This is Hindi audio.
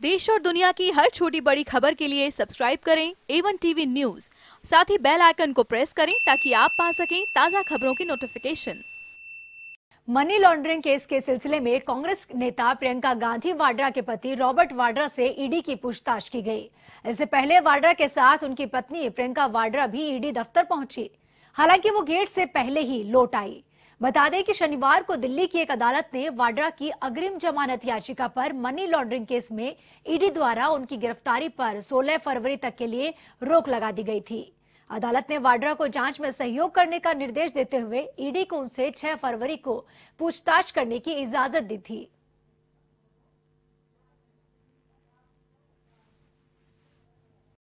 देश और दुनिया की हर छोटी बड़ी खबर के लिए सब्सक्राइब करें एवन टीवी न्यूज साथ ही बेल आइकन को प्रेस करें ताकि आप पा सकें ताज़ा खबरों की नोटिफिकेशन मनी लॉन्ड्रिंग केस के सिलसिले में कांग्रेस नेता प्रियंका गांधी वाड्रा के पति रॉबर्ट वाड्रा से ईडी e की पूछताछ की गई इससे पहले वाड्रा के साथ उनकी पत्नी प्रियंका वाड्रा भी ईडी e दफ्तर पहुंची हालांकि वो गेट से पहले ही लौट आई बता दें कि शनिवार को दिल्ली की एक अदालत ने वाड्रा की अग्रिम जमानत याचिका पर मनी लॉन्ड्रिंग केस में ईडी द्वारा उनकी गिरफ्तारी पर 16 फरवरी तक के लिए रोक लगा दी गई थी अदालत ने वाड्रा को जांच में सहयोग करने का निर्देश देते हुए ईडी को उनसे 6 फरवरी को पूछताछ करने की इजाजत दी थी